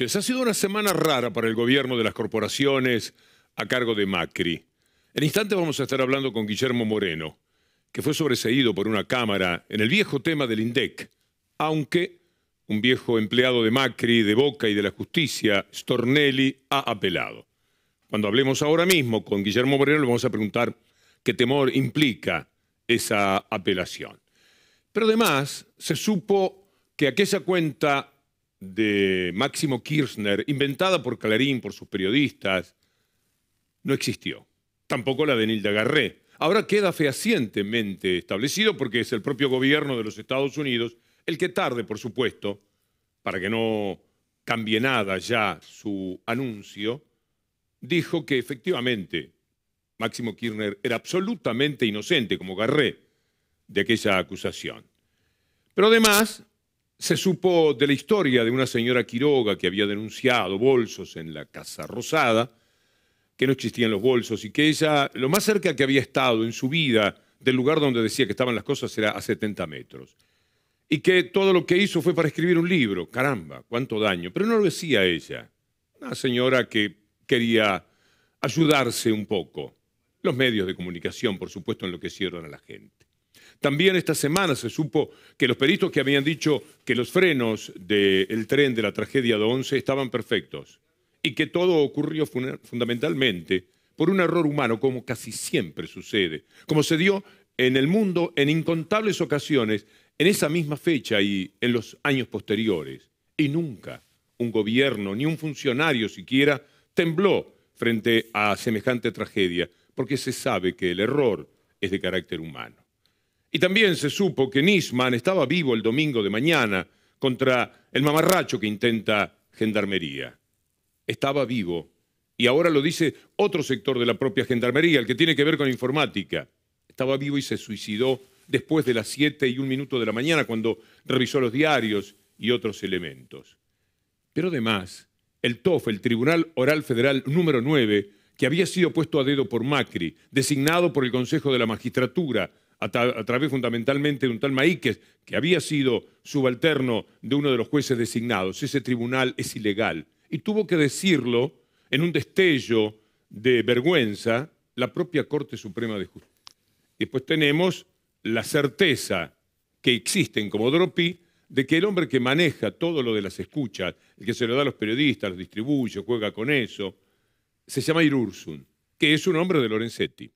Ha sido una semana rara para el gobierno de las corporaciones a cargo de Macri. En instante vamos a estar hablando con Guillermo Moreno, que fue sobreseído por una cámara en el viejo tema del INDEC, aunque un viejo empleado de Macri, de Boca y de la Justicia, Stornelli, ha apelado. Cuando hablemos ahora mismo con Guillermo Moreno le vamos a preguntar qué temor implica esa apelación. Pero además se supo que aquella cuenta de Máximo Kirchner, inventada por Clarín, por sus periodistas, no existió. Tampoco la de Nilda Garré. Ahora queda fehacientemente establecido porque es el propio gobierno de los Estados Unidos el que tarde, por supuesto, para que no cambie nada ya su anuncio, dijo que efectivamente Máximo Kirchner era absolutamente inocente, como Garré, de aquella acusación. Pero además se supo de la historia de una señora Quiroga que había denunciado bolsos en la Casa Rosada, que no existían los bolsos y que ella, lo más cerca que había estado en su vida del lugar donde decía que estaban las cosas era a 70 metros. Y que todo lo que hizo fue para escribir un libro. Caramba, cuánto daño. Pero no lo decía ella. Una señora que quería ayudarse un poco. Los medios de comunicación, por supuesto, enloquecieron a la gente. También esta semana se supo que los peritos que habían dicho que los frenos del tren de la tragedia de Once estaban perfectos y que todo ocurrió fundamentalmente por un error humano, como casi siempre sucede, como se dio en el mundo en incontables ocasiones, en esa misma fecha y en los años posteriores. Y nunca un gobierno, ni un funcionario siquiera, tembló frente a semejante tragedia, porque se sabe que el error es de carácter humano. Y también se supo que Nisman estaba vivo el domingo de mañana contra el mamarracho que intenta gendarmería. Estaba vivo. Y ahora lo dice otro sector de la propia gendarmería, el que tiene que ver con informática. Estaba vivo y se suicidó después de las 7 y un minuto de la mañana cuando revisó los diarios y otros elementos. Pero además, el TOF, el Tribunal Oral Federal número 9, que había sido puesto a dedo por Macri, designado por el Consejo de la Magistratura, a, través fundamentalmente de un tal Maíquez, que había sido subalterno de uno de los jueces designados. Ese tribunal es ilegal. Y tuvo que decirlo en un destello de vergüenza la propia Corte Suprema de Justicia. Después tenemos la certeza que existen como Dropi de que el hombre que maneja todo lo de las escuchas, el que se lo da a los periodistas, los distribuye, juega con eso, se llama Irursun, que es un hombre de Lorenzetti.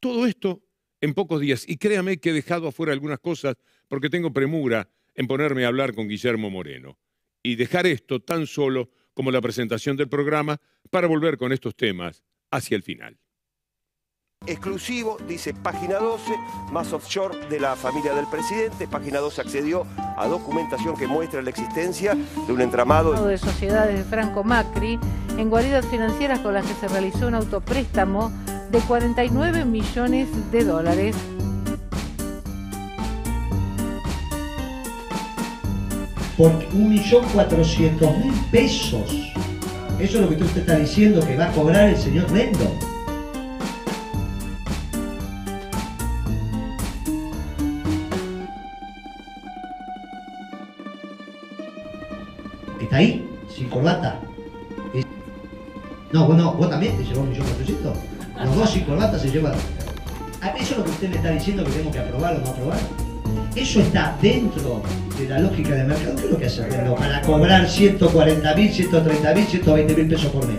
Todo esto en pocos días. Y créame que he dejado afuera algunas cosas porque tengo premura en ponerme a hablar con Guillermo Moreno y dejar esto tan solo como la presentación del programa para volver con estos temas hacia el final. Exclusivo, dice página 12, más offshore de la familia del presidente. Página 12 accedió a documentación que muestra la existencia de un entramado de sociedades de Franco Macri en guaridas financieras con las que se realizó un autopréstamo de 49 millones de dólares. Por 1.400.000 pesos. Eso es lo que usted está diciendo que va a cobrar el señor Rendon. ¿Está ahí? Sin corbata. No, bueno, vos también te llevó un los dos sin corbata se llevan. Eso es lo que usted me está diciendo que tengo que aprobar o no aprobar. Eso está dentro de la lógica del mercado. ¿Qué es lo que hace el para cobrar 140 mil, 130 mil, 120 pesos por mes?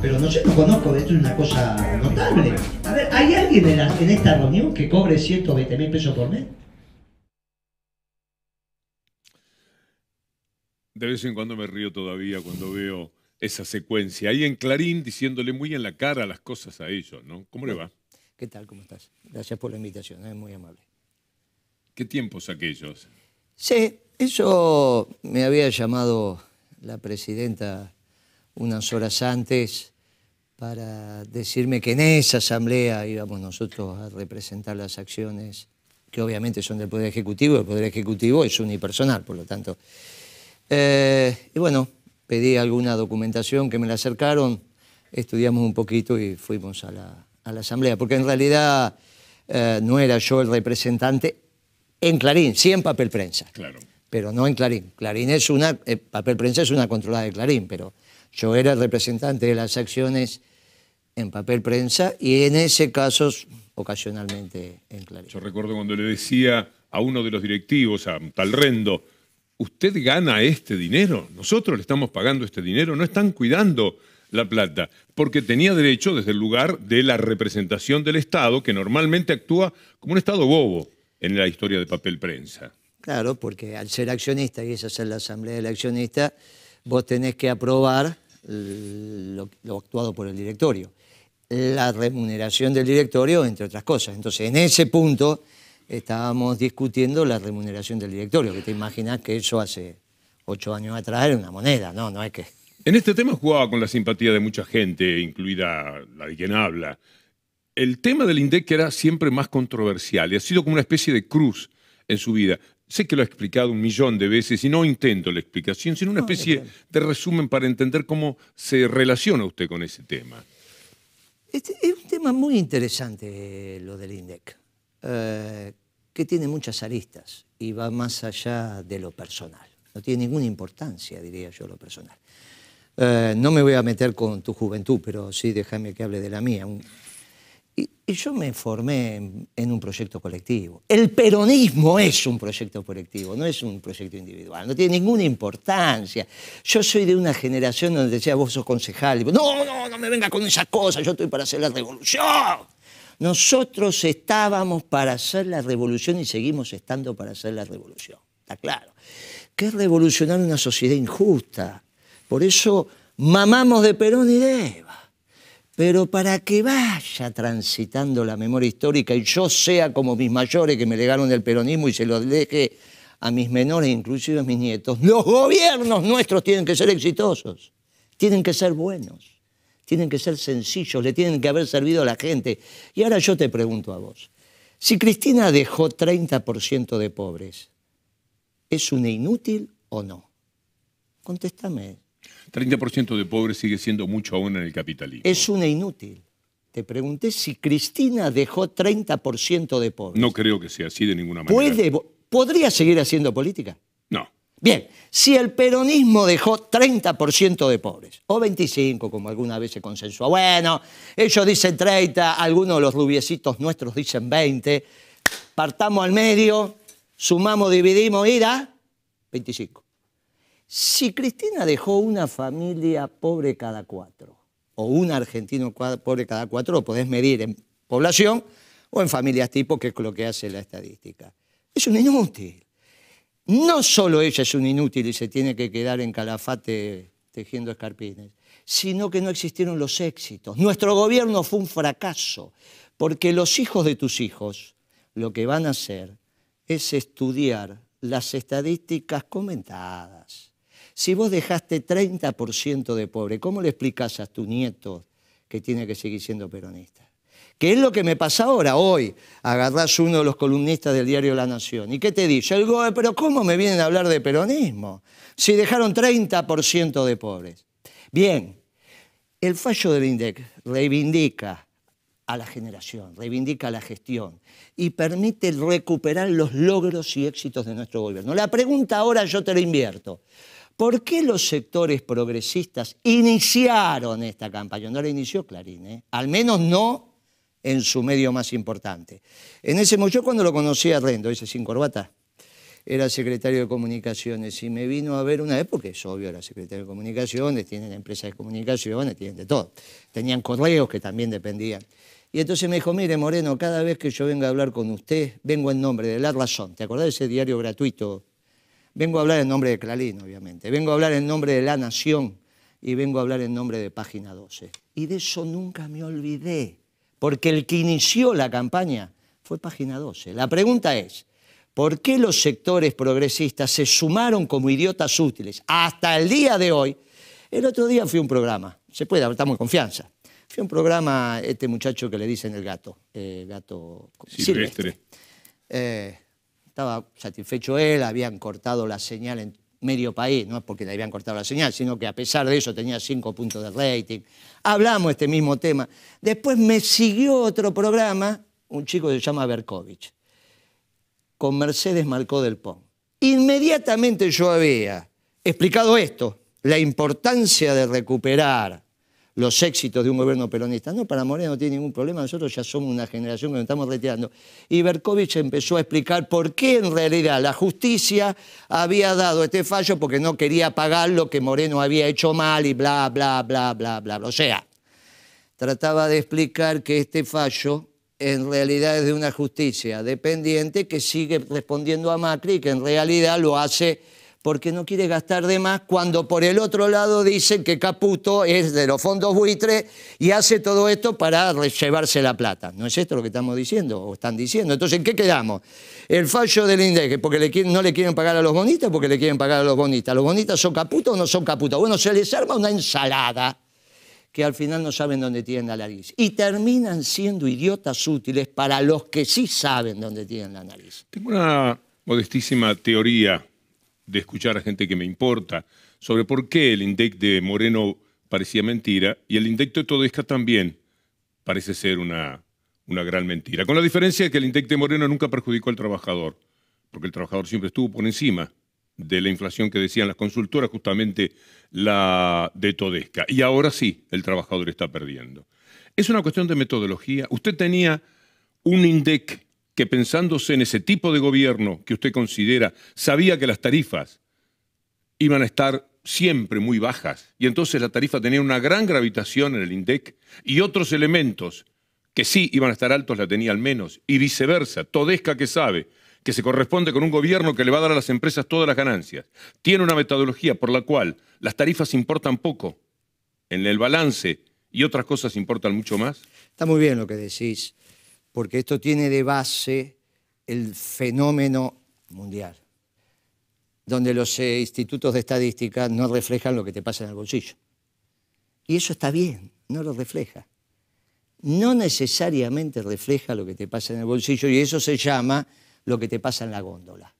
Pero no sé, no conozco, esto es una cosa notable. A ver, ¿hay alguien en, esta reunión que cobre 120.000 pesos por mes? de vez en cuando me río todavía cuando veo esa secuencia. Ahí en Clarín diciéndole muy en la cara las cosas a ellos, ¿no? ¿Cómo le va? ¿Qué tal? ¿Cómo estás? Gracias por la invitación, es eh, muy amable. ¿Qué tiempos aquellos? Sí, eso me había llamado la presidenta unas horas antes para decirme que en esa asamblea íbamos nosotros a representar las acciones que obviamente son del Poder Ejecutivo, el Poder Ejecutivo es unipersonal, por lo tanto eh, y bueno, pedí alguna documentación que me la acercaron, estudiamos un poquito y fuimos a la, a la asamblea, porque en realidad eh, no era yo el representante en Clarín, sí en papel prensa, claro. pero no en Clarín. Clarín es una, eh, papel prensa es una controlada de Clarín, pero yo era el representante de las acciones en papel prensa y en ese caso ocasionalmente en Clarín. Yo recuerdo cuando le decía a uno de los directivos, a Talrendo, usted gana este dinero, nosotros le estamos pagando este dinero, no están cuidando la plata, porque tenía derecho desde el lugar de la representación del Estado, que normalmente actúa como un Estado bobo en la historia de papel prensa. Claro, porque al ser accionista, y esa es la asamblea del accionista, vos tenés que aprobar lo actuado por el directorio, la remuneración del directorio, entre otras cosas. Entonces, en ese punto, estábamos discutiendo la remuneración del directorio, que te imaginas que eso hace ocho años atrás era una moneda, no, no es que... En este tema jugaba con la simpatía de mucha gente, incluida la de quien habla. El tema del INDEC era siempre más controversial y ha sido como una especie de cruz en su vida. Sé que lo ha explicado un millón de veces y no intento la explicación, sino una especie de resumen para entender cómo se relaciona usted con ese tema. Este, es un tema muy interesante eh, lo del INDEC. Eh, que tiene muchas aristas y va más allá de lo personal. No tiene ninguna importancia, diría yo, lo personal. Eh, no me voy a meter con tu juventud, pero sí déjame que hable de la mía. Y, yo me formé en, un proyecto colectivo. El peronismo es un proyecto colectivo, no es un proyecto individual, no tiene ninguna importancia. Yo soy de una generación donde decía, vos sos concejal, no, no, no me venga con esas cosas, yo estoy para hacer la revolución. Nosotros estábamos para hacer la revolución y seguimos estando para hacer la revolución. Está claro. ¿Qué es revolucionar una sociedad injusta. Por eso mamamos de Perón y de Eva. Pero para que vaya transitando la memoria histórica y yo sea como mis mayores que me legaron el peronismo y se lo deje a mis menores, inclusive a mis nietos, los gobiernos nuestros tienen que ser exitosos, tienen que ser buenos tienen que ser sencillos, le tienen que haber servido a la gente. Y ahora yo te pregunto a vos, si Cristina dejó 30% de pobres, ¿es una inútil o no? Contéstame. 30% de pobres sigue siendo mucho aún en el capitalismo. Es una inútil. Te pregunté si Cristina dejó 30% de pobres. No creo que sea así de ninguna manera. ¿Podría seguir haciendo política? Bien, si el peronismo dejó 30% de pobres, o 25, como alguna vez se consensuó, bueno, ellos dicen 30, algunos de los rubiecitos nuestros dicen 20, partamos al medio, sumamos, dividimos, y 25. Si Cristina dejó una familia pobre cada cuatro, o un argentino pobre cada cuatro, lo podés medir en población o en familias tipo, que es lo que hace la estadística. Es un inútil no solo ella es un inútil y se tiene que quedar en calafate tejiendo escarpines, sino que no existieron los éxitos. Nuestro gobierno fue un fracaso, porque los hijos de tus hijos lo que van a hacer es estudiar las estadísticas comentadas. Si vos dejaste 30% de pobre, ¿cómo le explicas a tu nieto que tiene que seguir siendo peronista? Qué es lo que me pasa ahora, hoy. Agarrás uno de los columnistas del diario La Nación. ¿Y qué te dice? El pero ¿cómo me vienen a hablar de peronismo? Si dejaron 30% de pobres. Bien, el fallo del INDEC reivindica a la generación, reivindica la gestión y permite recuperar los logros y éxitos de nuestro gobierno. La pregunta ahora yo te la invierto. ¿Por qué los sectores progresistas iniciaron esta campaña? No la inició Clarín, ¿eh? al menos no en su medio más importante. En ese momento, yo cuando lo conocí a Rendo, ese sin corbata, era secretario de comunicaciones y me vino a ver una vez, porque es obvio, era secretario de comunicaciones, tienen empresa de comunicaciones, tienen de todo. Tenían correos que también dependían. Y entonces me dijo, mire Moreno, cada vez que yo venga a hablar con usted, vengo en nombre de La Razón. ¿Te acordás de ese diario gratuito? Vengo a hablar en nombre de Clarín, obviamente. Vengo a hablar en nombre de La Nación y vengo a hablar en nombre de Página 12. Y de eso nunca me olvidé porque el que inició la campaña fue Página 12. La pregunta es, ¿por qué los sectores progresistas se sumaron como idiotas útiles hasta el día de hoy? El otro día fui a un programa, se puede, estamos en confianza. Fui a un programa, este muchacho que le dicen el gato, eh, gato silvestre. Eh, estaba satisfecho él, habían cortado la señal en medio país, no es porque le habían cortado la señal, sino que a pesar de eso tenía cinco puntos de rating. Hablamos este mismo tema. Después me siguió otro programa, un chico que se llama Berkovich, con Mercedes Marcó del Pon. Inmediatamente yo había explicado esto, la importancia de recuperar los éxitos de un gobierno peronista. No, para Moreno no tiene ningún problema, nosotros ya somos una generación que nos estamos retirando. Y Berkovich empezó a explicar por qué en realidad la justicia había dado este fallo porque no quería pagar lo que Moreno había hecho mal y bla, bla, bla, bla, bla. bla. O sea, trataba de explicar que este fallo en realidad es de una justicia dependiente que sigue respondiendo a Macri y que en realidad lo hace porque no quiere gastar de más cuando por el otro lado dicen que Caputo es de los fondos buitres y hace todo esto para llevarse la plata. ¿No es esto lo que estamos diciendo o están diciendo? Entonces, ¿en qué quedamos? El fallo del INDEC, porque le no le quieren pagar a los bonistas, porque le quieren pagar a los bonistas. ¿Los bonistas son Caputo o no son Caputo? Bueno, se les arma una ensalada que al final no saben dónde tienen la nariz. Y terminan siendo idiotas útiles para los que sí saben dónde tienen la nariz. Tengo una modestísima teoría de escuchar a gente que me importa sobre por qué el INDEC de Moreno parecía mentira y el INDEC de Todesca también parece ser una, una gran mentira. Con la diferencia de que el INDEC de Moreno nunca perjudicó al trabajador, porque el trabajador siempre estuvo por encima de la inflación que decían las consultoras, justamente la de Todesca. Y ahora sí, el trabajador está perdiendo. Es una cuestión de metodología. Usted tenía un INDEC que pensándose en ese tipo de gobierno que usted considera, sabía que las tarifas iban a estar siempre muy bajas y entonces la tarifa tenía una gran gravitación en el INDEC y otros elementos que sí iban a estar altos la tenía al menos y viceversa, Todesca que sabe que se corresponde con un gobierno que le va a dar a las empresas todas las ganancias, tiene una metodología por la cual las tarifas importan poco en el balance y otras cosas importan mucho más. Está muy bien lo que decís porque esto tiene de base el fenómeno mundial, donde los eh, institutos de estadística no reflejan lo que te pasa en el bolsillo. Y eso está bien, no lo refleja. No necesariamente refleja lo que te pasa en el bolsillo y eso se llama lo que te pasa en la góndola.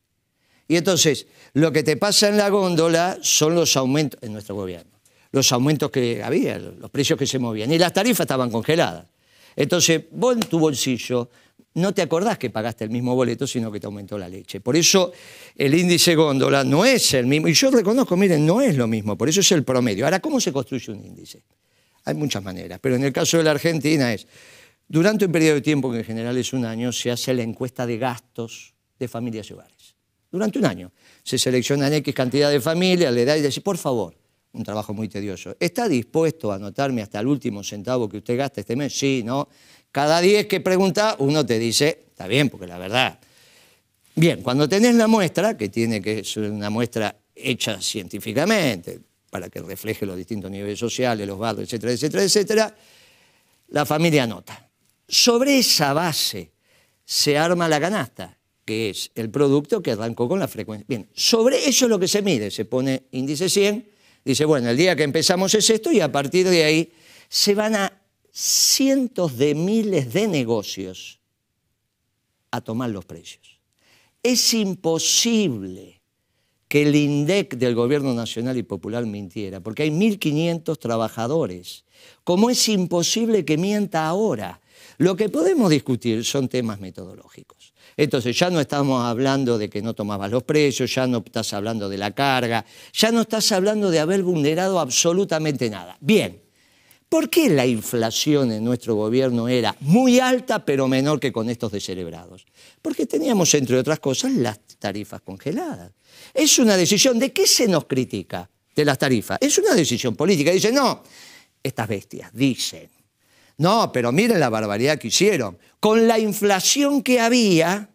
Y entonces, lo que te pasa en la góndola son los aumentos en nuestro gobierno, los aumentos que había, los precios que se movían y las tarifas estaban congeladas. Entonces, vos en tu bolsillo no te acordás que pagaste el mismo boleto, sino que te aumentó la leche. Por eso el índice góndola no es el mismo. Y yo reconozco, miren, no es lo mismo, por eso es el promedio. Ahora, ¿cómo se construye un índice? Hay muchas maneras, pero en el caso de la Argentina es, durante un periodo de tiempo, que en general es un año, se hace la encuesta de gastos de familias y hogares. Durante un año. Se seleccionan X cantidad de familias, le da y dice, por favor, un trabajo muy tedioso. ¿Está dispuesto a anotarme hasta el último centavo que usted gasta este mes? Sí, ¿no? Cada 10 que pregunta, uno te dice, está bien, porque la verdad. Bien, cuando tenés la muestra, que tiene que ser una muestra hecha científicamente, para que refleje los distintos niveles sociales, los barrios, etcétera, etcétera, etcétera, la familia anota. Sobre esa base se arma la canasta, que es el producto que arrancó con la frecuencia. Bien, sobre eso es lo que se mide, se pone índice 100 Dice, bueno, el día que empezamos es esto y a partir de ahí se van a cientos de miles de negocios a tomar los precios. Es imposible que el INDEC del Gobierno Nacional y Popular mintiera, porque hay 1.500 trabajadores. ¿Cómo es imposible que mienta ahora? Lo que podemos discutir son temas metodológicos. Entonces ya no estamos hablando de que no tomabas los precios, ya no estás hablando de la carga, ya no estás hablando de haber vulnerado absolutamente nada. Bien, ¿por qué la inflación en nuestro gobierno era muy alta pero menor que con estos descelebrados? Porque teníamos, entre otras cosas, las tarifas congeladas. Es una decisión, ¿de qué se nos critica? De las tarifas. Es una decisión política. Dicen, no, estas bestias dicen no, pero miren la barbaridad que hicieron. Con la inflación que había,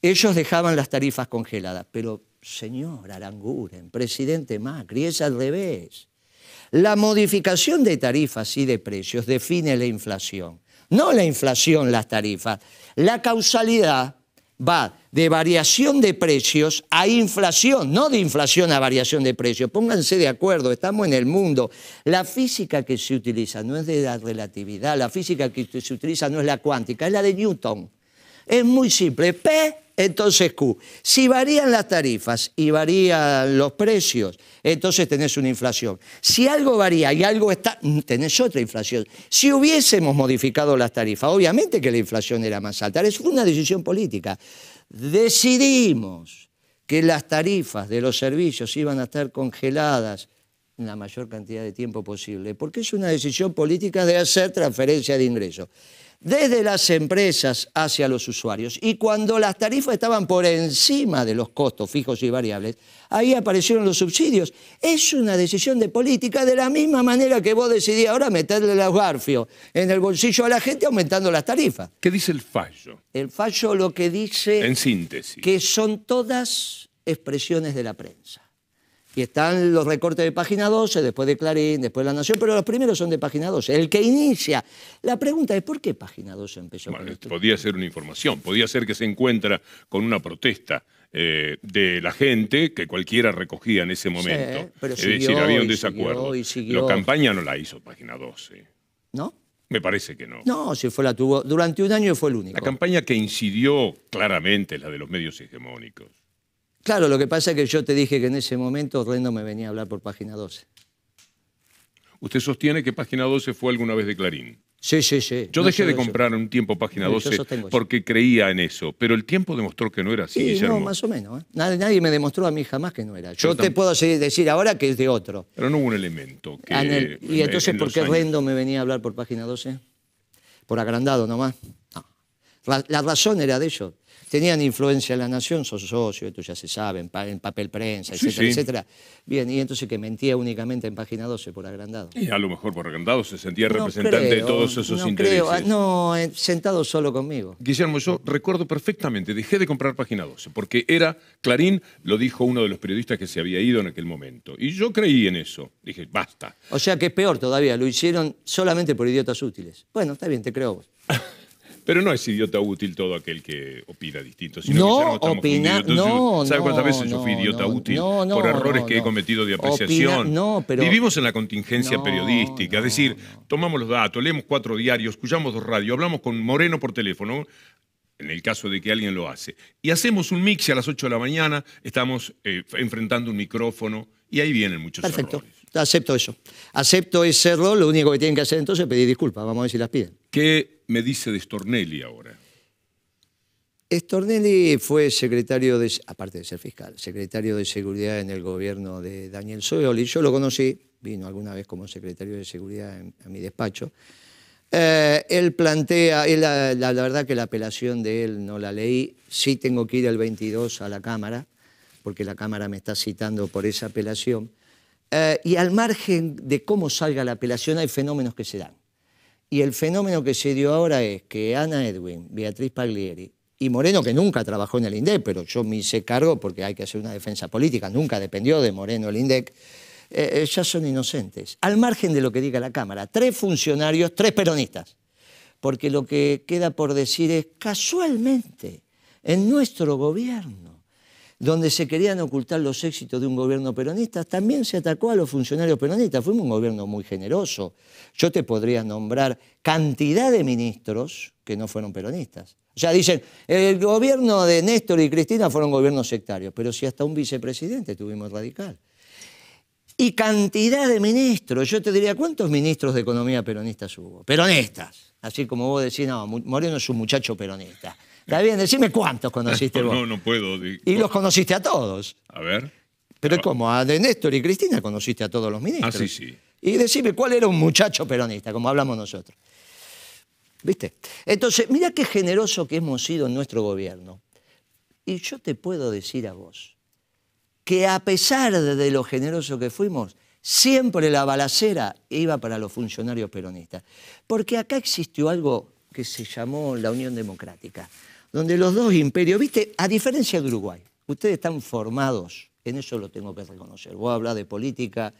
ellos dejaban las tarifas congeladas. Pero, señor Aranguren, presidente Macri, es al revés. La modificación de tarifas y de precios define la inflación. No la inflación, las tarifas. La causalidad va de variación de precios a inflación, no de inflación a variación de precios. Pónganse de acuerdo, estamos en el mundo. La física que se utiliza no es de la relatividad, la física que se utiliza no es la cuántica, es la de Newton. Es muy simple, P entonces Q. Si varían las tarifas y varían los precios, entonces tenés una inflación. Si algo varía y algo está, tenés otra inflación. Si hubiésemos modificado las tarifas, obviamente que la inflación era más alta. Es una decisión política. Decidimos que las tarifas de los servicios iban a estar congeladas la mayor cantidad de tiempo posible, porque es una decisión política de hacer transferencia de ingresos desde las empresas hacia los usuarios. Y cuando las tarifas estaban por encima de los costos fijos y variables, ahí aparecieron los subsidios. Es una decisión de política de la misma manera que vos decidí ahora meterle los garfios en el bolsillo a la gente aumentando las tarifas. ¿Qué dice el fallo? El fallo lo que dice... En síntesis. Que son todas expresiones de la prensa. Y están los recortes de página 12, después de Clarín, después de La Nación, pero los primeros son de página 12. El que inicia. La pregunta es: ¿por qué página 12 empezó? Bueno, podía ser una información, podía ser que se encuentra con una protesta. Eh, de la gente que cualquiera recogía en ese momento. Sí, había un desacuerdo. La campaña no la hizo Página 12. ¿No? Me parece que no. No, si fue la tuvo. Durante un año fue el único. La campaña que incidió claramente es la de los medios hegemónicos. Claro, lo que pasa es que yo te dije que en ese momento Rendo me venía a hablar por página 12. Usted sostiene que página 12 fue alguna vez de Clarín. Sí, sí, sí. Yo dejé de comprar un tiempo página 12 porque creía en eso, pero el tiempo demostró que no era así. no, más o menos. ¿eh? Nadie, me demostró a mí jamás que no era. Yo, te puedo decir ahora que es de otro. Pero no hubo un elemento. Que, ah, ¿Y entonces por qué Rendo me venía a hablar por página 12? Por agrandado nomás. La, razón era de ellos. Tenían influencia en la nación, son socio, esto ya se sabe, en, papel prensa, etc, etcétera, etcétera. Bien, y entonces que mentía únicamente en página 12 por agrandado. Y a lo mejor por agrandado se sentía representante de todos esos no intereses. Creo, ah, no, eh, sentado solo conmigo. Guillermo, yo recuerdo perfectamente, dejé de comprar página 12, porque era, Clarín lo dijo uno de los periodistas que se había ido en aquel momento. Y yo creí en eso. Dije, basta. O sea que es peor todavía, lo hicieron solamente por idiotas útiles. Bueno, está bien, te creo vos. Pero no es idiota útil todo aquel que opina distinto. no, opinar, no, ¿Sabes cuántas veces yo fui idiota útil por errores que he cometido de apreciación? no, Vivimos en la contingencia periodística, es decir, tomamos los datos, leemos cuatro diarios, escuchamos dos radios, hablamos con Moreno por teléfono, en el caso de que alguien lo hace. Y hacemos un mix a las 8 de la mañana estamos eh, enfrentando un micrófono y ahí vienen muchos Perfecto. Acepto eso. Acepto ese error, lo único que tienen que hacer entonces es pedir disculpas, vamos a ver si las piden. Que me dice de Stornelli ahora? Stornelli fue secretario, de, aparte de ser fiscal, secretario de Seguridad en el gobierno de Daniel Soyoli. Yo lo conocí, vino alguna vez como secretario de Seguridad en, a mi despacho. Eh, él plantea, la, verdad que la apelación de él no la leí, sí tengo que ir el 22 a la Cámara, porque la Cámara me está citando por esa apelación. Eh, y al margen de cómo salga la apelación hay fenómenos que se dan. Y el fenómeno que se dio ahora es que Ana Edwin, Beatriz Paglieri y Moreno, que nunca trabajó en el INDEC, pero yo me hice cargo porque hay que hacer una defensa política, nunca dependió de Moreno el INDEC, eh, eh, ya son inocentes. Al margen de lo que diga la Cámara, tres funcionarios, tres peronistas. Porque lo que queda por decir es, casualmente, en nuestro gobierno donde se querían ocultar los éxitos de un gobierno peronista, también se atacó a los funcionarios peronistas. Fuimos un gobierno muy generoso. Yo te podría nombrar cantidad de ministros que no fueron peronistas. O sea, dicen, el gobierno de Néstor y Cristina fueron gobiernos sectarios, pero si hasta un vicepresidente tuvimos radical. Y cantidad de ministros, yo te diría, ¿cuántos ministros de economía peronistas hubo? Peronistas, así como vos decís, no, Moreno es un muchacho peronista. Está bien, decime cuántos conociste vos. No, no puedo. Y los conociste a todos. A ver. Pero es ah. como a de Néstor y Cristina conociste a todos los ministros. Ah, sí, sí. Y decime cuál era un muchacho peronista, como hablamos nosotros. ¿Viste? Entonces, mira qué generoso que hemos sido en nuestro gobierno. Y yo te puedo decir a vos que a pesar de lo generoso que fuimos, siempre la balacera iba para los funcionarios peronistas. Porque acá existió algo que se llamó la Unión Democrática donde los dos imperios, viste, a diferencia de Uruguay, ustedes están formados, en eso lo tengo que reconocer, vos hablas de política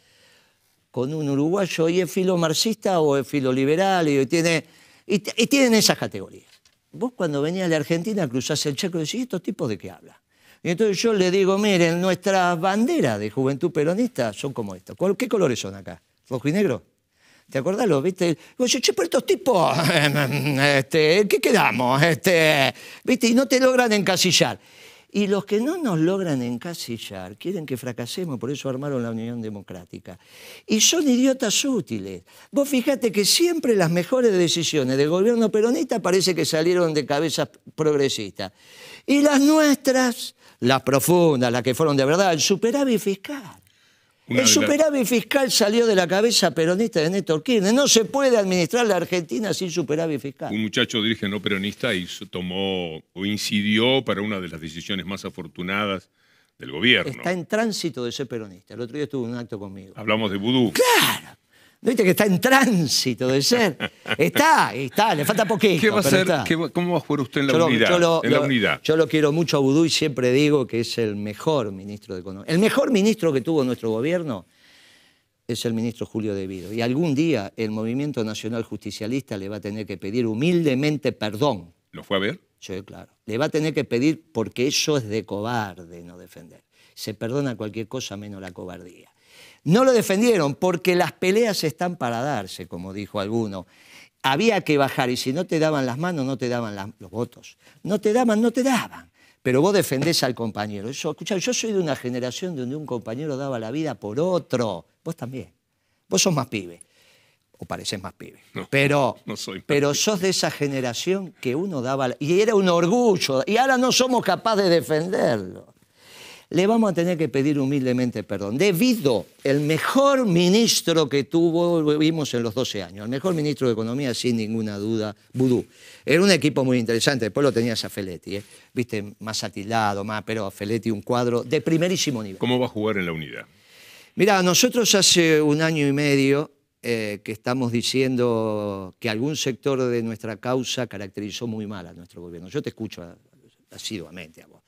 con un uruguayo y es filomarxista o es filoliberal y, tiene, y, tienen esas categorías. Vos cuando venías a la Argentina cruzás el checo y decís, ¿estos tipos de qué hablan? Y entonces yo le digo, miren, nuestras banderas de juventud peronista son como estas. ¿Qué colores son acá? ¿Rojo y negro? ¿Te acordás? Lo viste. yo, che, pero estos tipos, este, ¿qué quedamos? Este, ¿Viste? Y no te logran encasillar. Y los que no nos logran encasillar quieren que fracasemos, por eso armaron la Unión Democrática. Y son idiotas útiles. Vos fíjate que siempre las mejores decisiones del gobierno peronista parece que salieron de cabezas progresistas. Y las nuestras, las profundas, las que fueron de verdad, el superávit fiscal el superávit fiscal salió de la cabeza peronista de Néstor Kirchner. No se puede administrar la Argentina sin superávit fiscal. Un muchacho dirige no peronista y tomó o incidió para una de las decisiones más afortunadas del gobierno. Está en tránsito de ser peronista. El otro día estuvo en un acto conmigo. Hablamos de vudú. Claro, Viste que está en tránsito de ser. Está, está, le falta poquito. ¿Cómo va a jugar usted en la, unidad, yo lo, unidad? Yo lo quiero mucho a Budú y siempre digo que es el mejor ministro de Economía. El mejor ministro que tuvo nuestro gobierno es el ministro Julio De Vido. Y algún día el Movimiento Nacional Justicialista le va a tener que pedir humildemente perdón. ¿Lo fue a ver? Sí, claro. Le va a tener que pedir porque eso es de cobarde no defender. Se perdona cualquier cosa menos la cobardía. No lo defendieron porque las peleas están para darse, como dijo alguno. Había que bajar y si no te daban las manos, no te daban los votos. No te daban, no te daban. Pero vos defendés al compañero. Eso, escuchá, yo soy de una generación donde un compañero daba la vida por otro. Vos también. Vos sos más pibe. O pareces más pibe. pero, no soy pero sos de esa generación que uno daba. La, y era un orgullo. Y ahora no somos capaces de defenderlo le vamos a tener que pedir humildemente perdón. Debido, el mejor ministro que tuvo, lo vimos en los 12 años, el mejor ministro de Economía, sin ninguna duda, Vudú. Era un equipo muy interesante, después lo tenías a Feletti, ¿eh? viste, más atilado, más, pero a Feletti un cuadro de primerísimo nivel. ¿Cómo va a jugar en la unidad? Mira, nosotros hace un año y medio eh, que estamos diciendo que algún sector de nuestra causa caracterizó muy mal a nuestro gobierno. Yo te escucho asiduamente a vos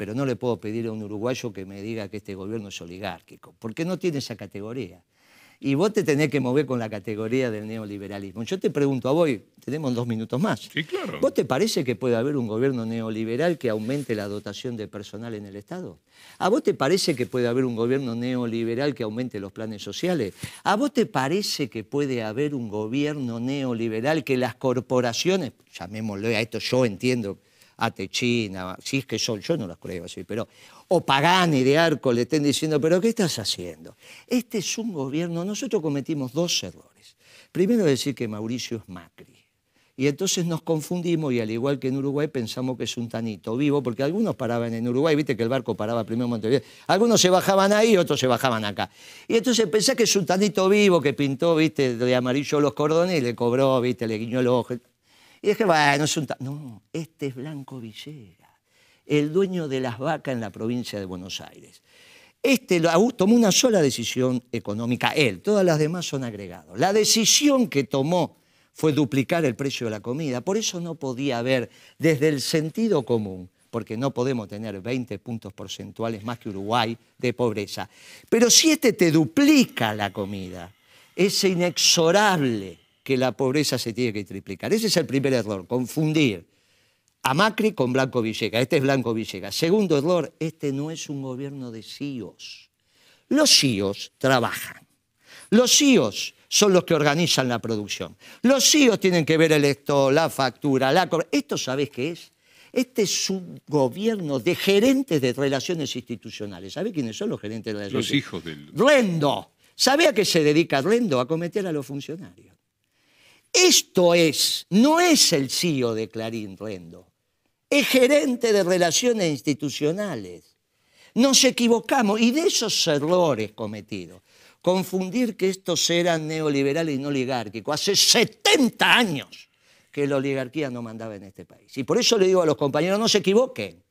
pero no le puedo pedir a un uruguayo que me diga que este gobierno es oligárquico, porque no tiene esa categoría. Y vos te tenés que mover con la categoría del neoliberalismo. Yo te pregunto a vos, tenemos dos minutos más. ¿Vos te parece que puede haber un gobierno neoliberal que aumente la dotación de personal en el Estado? ¿A vos te parece que puede haber un gobierno neoliberal que aumente los planes sociales? ¿A vos te parece que puede haber un gobierno neoliberal que las corporaciones, llamémoslo a esto, yo entiendo a Techina, si es que son, yo no las creo así, pero, o Pagani de Arco le estén diciendo, pero ¿qué estás haciendo? Este es un gobierno, nosotros cometimos dos errores. Primero decir que Mauricio es Macri. Y entonces nos confundimos y al igual que en Uruguay pensamos que es un tanito vivo, porque algunos paraban en Uruguay, viste que el barco paraba primero en Montevideo, algunos se bajaban ahí, otros se bajaban acá. Y entonces pensé que es un tanito vivo que pintó, viste, de amarillo los cordones y le cobró, viste, le guiñó el ojo. Y dije, bueno, es No, este es Blanco Villegas, el dueño de las vacas en la provincia de Buenos Aires. Este tomó una sola decisión económica, él, todas las demás son agregados. La decisión que tomó fue duplicar el precio de la comida, por eso no podía haber, desde el sentido común, porque no podemos tener 20 puntos porcentuales más que Uruguay de pobreza, pero si este te duplica la comida, es inexorable que la pobreza se tiene que triplicar. Ese es el primer error, confundir a Macri con Blanco Villegas. Este es Blanco Villegas. Segundo error, este no es un gobierno de CIOs. E los CIOs e trabajan. Los CIOs e son los que organizan la producción. Los CIOs tienen que ver el esto, la factura, la... ¿Esto ¿Sabes qué es? Este es un gobierno de gerentes de relaciones institucionales. ¿Sabe quiénes son los gerentes de relaciones institucionales? Los hijos del... Rendo. Sabía que se dedica Rendo? A cometer a los funcionarios. Esto es, no es el CEO de Clarín Rendo, es gerente de relaciones institucionales. Nos equivocamos y de esos errores cometidos, confundir que estos eran neoliberales y no oligárquicos, hace 70 años que la oligarquía no mandaba en este país. Y por eso le digo a los compañeros, no se equivoquen,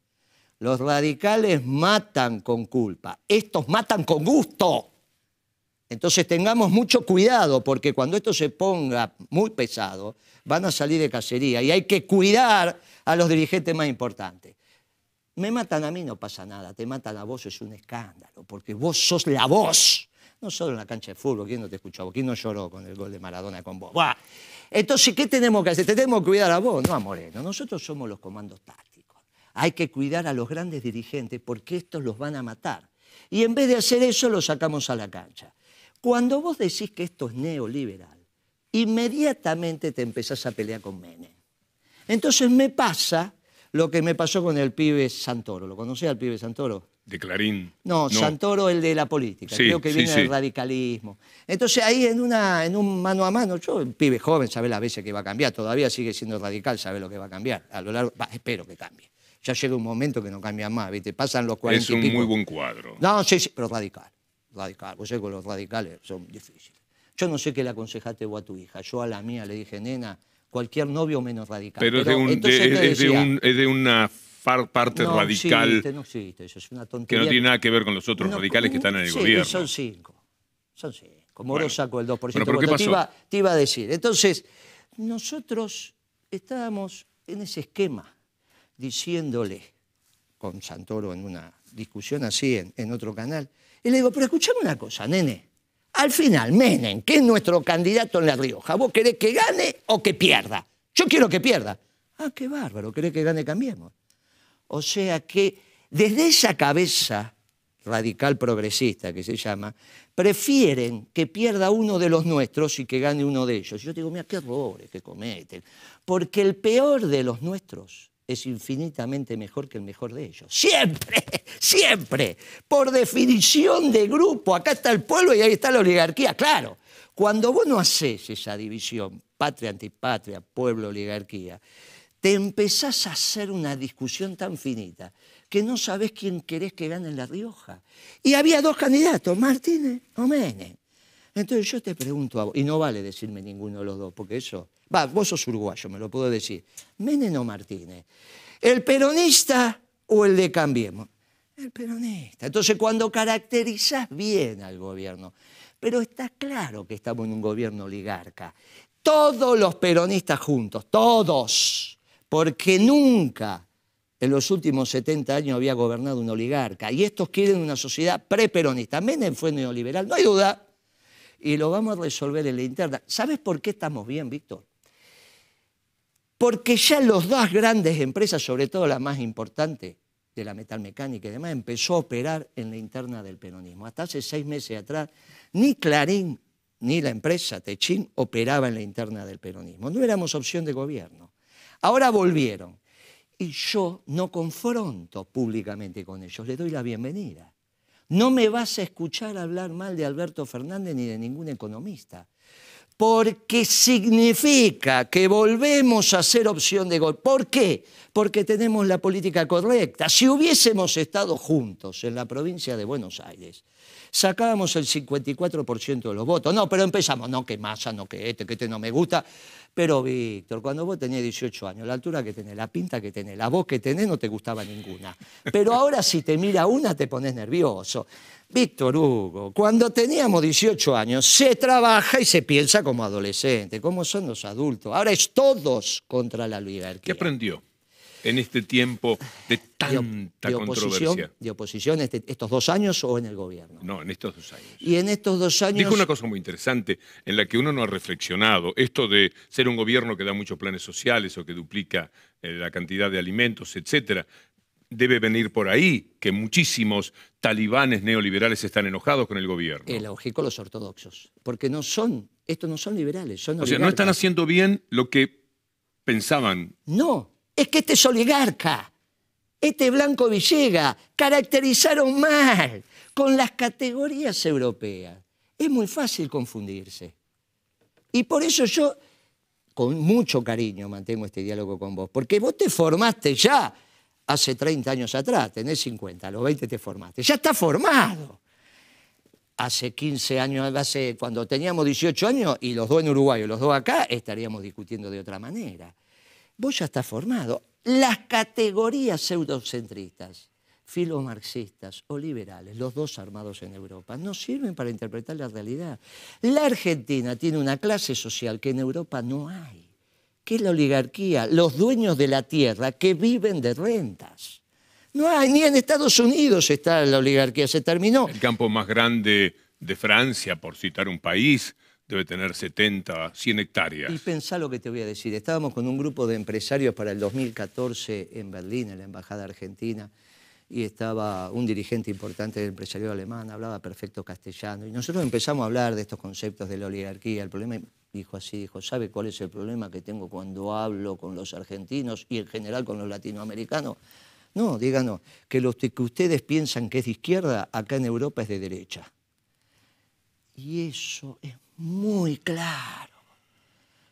los radicales matan con culpa, estos matan con gusto. Entonces tengamos mucho cuidado, porque cuando esto se ponga muy pesado, van a salir de cacería y hay que cuidar a los dirigentes más importantes. Me matan a mí, no pasa nada, te matan a vos, es un escándalo, porque vos sos la voz. No solo en la cancha de fútbol, ¿quién no te escuchó? ¿Quién no lloró con el gol de Maradona con vos? Entonces, ¿qué tenemos que hacer? Tenemos que cuidar a vos, no a Moreno. Nosotros somos los comandos tácticos. Hay que cuidar a los grandes dirigentes porque estos los van a matar. Y en vez de hacer eso, los sacamos a la cancha. Cuando vos decís que esto es neoliberal, inmediatamente te empezás a pelear con Menem. Entonces me pasa lo que me pasó con el pibe Santoro. ¿Lo conocés al pibe Santoro? De Clarín. No, Santoro, el de la política. Creo que viene del radicalismo. Entonces ahí en, una, en un mano a mano, yo, el pibe joven, sabe las veces que va a cambiar. Todavía sigue siendo radical, sabe lo que va a cambiar. A lo largo, espero que cambie. Ya llega un momento que no cambia más, ¿viste? Pasan los 40 Es un muy buen cuadro. No, sí, sí, pero radical radical, vos pues que los radicales son difíciles. Yo no sé qué le aconsejaste vos a tu hija, yo a la mía le dije, nena, cualquier novio menos radical. Pero, es, de un, una parte radical. Que no tiene nada que ver con los otros radicales que están en el gobierno. Son cinco. Son cinco. como bueno. saco el 2% Te, iba, a decir. Entonces, nosotros estábamos en ese esquema diciéndole con Santoro en una discusión así en otro canal, y le digo, pero escuchame una cosa, nene. Al final, Menen que es nuestro candidato en La Rioja, ¿vos querés que gane o que pierda? Yo quiero que pierda. Ah, qué bárbaro, querés que gane, cambiemos. O sea que desde esa cabeza radical progresista que se llama, prefieren que pierda uno de los nuestros y que gane uno de ellos. yo digo, mira, qué errores que cometen. Porque el peor de los nuestros es infinitamente mejor que el mejor de ellos. Siempre, siempre. Por definición de grupo, acá está el pueblo y ahí está la oligarquía, claro. Cuando vos no haces esa división, patria, antipatria, pueblo, oligarquía, te empezás a hacer una discusión tan finita que no sabés quién querés que gane en La Rioja. Y había dos candidatos, Martínez o Menem. Entonces yo te pregunto a vos, y no vale decirme ninguno de los dos, porque eso vos sos uruguayo, me lo puedo decir. Menem o Martínez. ¿El peronista o el de Cambiemos? El peronista. Entonces, cuando caracterizás bien al gobierno, pero está claro que estamos en un gobierno oligarca, todos los peronistas juntos, todos, porque nunca en los últimos 70 años había gobernado un oligarca y estos quieren una sociedad preperonista. Menem fue neoliberal, no hay duda, y lo vamos a resolver en la interna. ¿Sabes por qué estamos bien, Víctor? porque ya las dos grandes empresas, sobre todo la más importante de la metalmecánica y demás, empezó a operar en la interna del peronismo. Hasta hace seis meses atrás, ni Clarín ni la empresa Techín operaban en la interna del peronismo. No éramos opción de gobierno. Ahora volvieron. Y yo no confronto públicamente con ellos, les doy la bienvenida. No me vas a escuchar hablar mal de Alberto Fernández ni de ningún economista porque significa que volvemos a ser opción de gol. ¿Por qué? Porque tenemos la política correcta. Si hubiésemos estado juntos en la provincia de Buenos Aires, Sacábamos el 54% de los votos. No, pero empezamos, no, que masa, no, que este, que este no me gusta. Pero Víctor, cuando vos tenías 18 años, la altura que tenés, la pinta que tenés, la voz que tenés, no te gustaba ninguna. Pero ahora si te mira una te pones nervioso. Víctor Hugo, cuando teníamos 18 años se trabaja y se piensa como adolescente, como son los adultos. Ahora es todos contra la libertad. ¿Qué aprendió? en este tiempo de tanta controversia? ¿De oposición este, estos dos años o en el gobierno? No, en estos dos años. Y en estos dos años... Dijo una cosa muy interesante en la que uno no ha reflexionado. Esto de ser un gobierno que da muchos planes sociales o que duplica eh, la cantidad de alimentos, etcétera, debe venir por ahí, que muchísimos talibanes neoliberales están enojados con el gobierno. El eh, auge los ortodoxos, porque no son, estos no son liberales, son O sea, no están haciendo bien lo que pensaban. No, es que este es oligarca, este Blanco Villega, caracterizaron mal con las categorías europeas. Es muy fácil confundirse. Y por eso yo, con mucho cariño, mantengo este diálogo con vos, porque vos te formaste ya hace 30 años atrás, tenés 50, a los 20 te formaste, ya está formado. Hace 15 años, cuando teníamos 18 años, y los dos en Uruguay o los dos acá, estaríamos discutiendo de otra manera vos ya estás formado. Las categorías eurocentristas, filomarxistas o liberales, los dos armados en Europa, no sirven para interpretar la realidad. La Argentina tiene una clase social que en Europa no hay, que es la oligarquía, los dueños de la tierra que viven de rentas. No hay, ni en Estados Unidos está la oligarquía, se terminó. El campo más grande de Francia, por citar un país, debe tener 70, 100 hectáreas. Y pensá lo que te voy a decir. Estábamos con un grupo de empresarios para el 2014 en Berlín, en la Embajada Argentina, y estaba un dirigente importante del empresario alemán, hablaba perfecto castellano, y nosotros empezamos a hablar de estos conceptos de la oligarquía, el problema, dijo así, dijo, ¿sabe cuál es el problema que tengo cuando hablo con los argentinos y en general con los latinoamericanos? No, díganos, que lo que ustedes piensan que es de izquierda, acá en Europa es de derecha. Y eso es muy claro.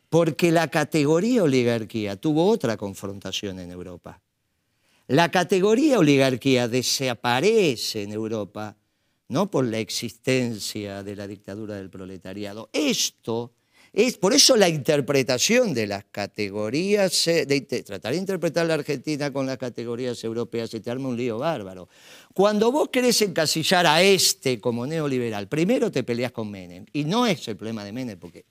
Porque la categoría oligarquía tuvo otra confrontación en Europa. La categoría oligarquía desaparece en Europa no por la existencia de la dictadura del proletariado. Esto es, por eso la interpretación de las categorías, eh, de, tratar de interpretar la Argentina con las categorías europeas y te arma un lío bárbaro. Cuando vos querés encasillar a este como neoliberal, primero te peleas con Menem. Y no es el problema de Menem, porque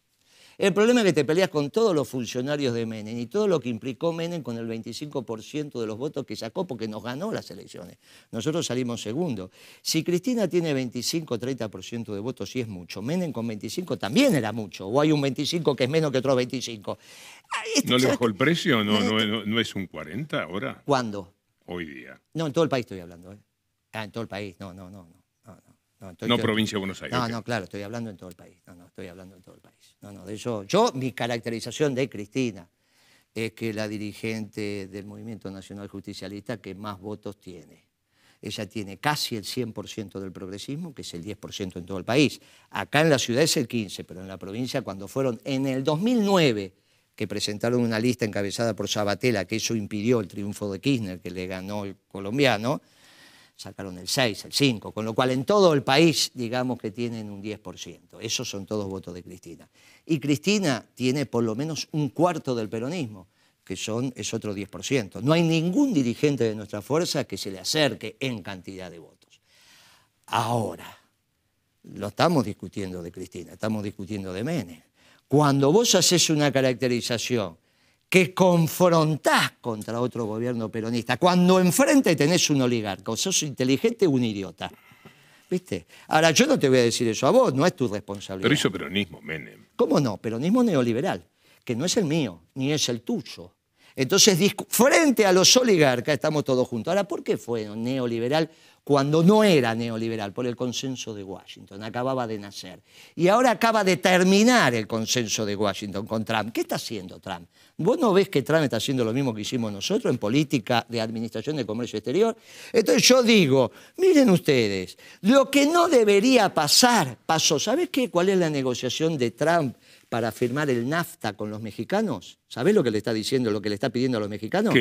el problema es que te peleas con todos los funcionarios de Menem y todo lo que implicó Menem con el 25% de los votos que sacó porque nos ganó las elecciones. Nosotros salimos segundo. Si Cristina tiene 25 30% de votos, sí es mucho. Menem con 25 también era mucho. O hay un 25 que es menos que otro 25. Este ¿No le bajó el precio? No, no, no, este es un 40 ahora? ¿Cuándo? Hoy día. No, en todo el país estoy hablando. ¿eh? Ah, en todo el país. No, no, no. No, provincia de Buenos Aires. No, no, claro, estoy hablando en todo el país. No, no, estoy hablando en todo el país. No, no, de eso. Yo, mi caracterización de Cristina es que la dirigente del Movimiento Nacional Justicialista que más votos tiene. Ella tiene casi el 100% del progresismo, que es el 10% en todo el país. Acá en la ciudad es el 15%, pero en la provincia cuando fueron en el 2009 que presentaron una lista encabezada por Sabatella, que eso impidió el triunfo de Kirchner, que le ganó el colombiano, sacaron el 6, el 5, con lo cual en todo el país digamos que tienen un 10%. Esos son todos votos de Cristina. Y Cristina tiene por lo menos un cuarto del peronismo, que son, es otro 10%. No hay ningún dirigente de nuestra fuerza que se le acerque en cantidad de votos. Ahora, lo estamos discutiendo de Cristina, estamos discutiendo de Menem. Cuando vos haces una caracterización que confrontás contra otro gobierno peronista. Cuando enfrente tenés un oligarca, sos inteligente o un idiota. ¿Viste? Ahora, yo no te voy a decir eso a vos, no es tu responsabilidad. Pero hizo peronismo, Menem. ¿Cómo no? Peronismo neoliberal, que no es el mío, ni es el tuyo. Entonces, frente a los oligarcas estamos todos juntos. Ahora, ¿por qué fue neoliberal cuando no era neoliberal? Por el consenso de Washington, acababa de nacer. Y ahora acaba de terminar el consenso de Washington con Trump. ¿Qué está haciendo Trump? ¿Vos no ves que Trump está haciendo lo mismo que hicimos nosotros en política de administración de comercio exterior? Entonces yo digo, miren ustedes, lo que no debería pasar pasó. ¿Sabes qué? ¿Cuál es la negociación de Trump? para firmar el NAFTA con los mexicanos, ¿sabés lo que le está diciendo, lo que le está pidiendo a los mexicanos?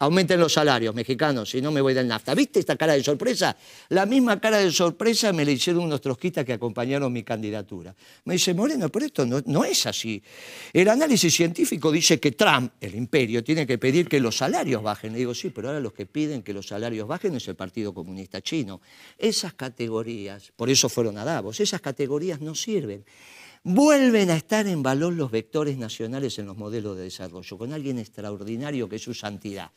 Aumenten los salarios mexicanos, si no me voy del NAFTA. ¿Viste esta cara de sorpresa? La misma cara de sorpresa me le hicieron unos trotskistas que acompañaron mi candidatura. Me dice, Moreno, pero esto no, no es así. El análisis científico dice que Trump, el imperio, tiene que pedir que los salarios bajen. Le digo, sí, pero ahora los que piden que los salarios bajen es el Partido Comunista Chino. Esas categorías, por eso fueron a Davos, esas categorías no sirven. Vuelven a estar en valor los vectores nacionales en los modelos de desarrollo, con alguien extraordinario que es su santidad.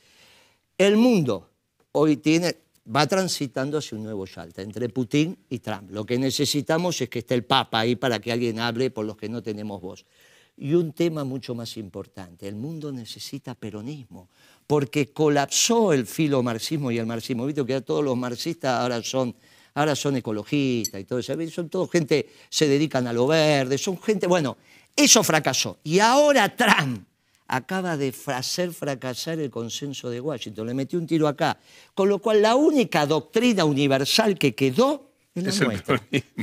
El mundo hoy tiene, va transitando hacia un nuevo Yalta, entre Putin y Trump. Lo que necesitamos es que esté el Papa ahí para que alguien hable por los que no tenemos voz. Y un tema mucho más importante, el mundo necesita peronismo, porque colapsó el filo marxismo y el marxismo. Viste que todos los marxistas ahora son ahora son ecologistas y todo eso, son todo gente, se dedican a lo verde, son gente, bueno, eso fracasó. Y ahora Trump acaba de hacer fracasar el consenso de Washington, le metió un tiro acá, con lo cual la única doctrina universal que quedó es la es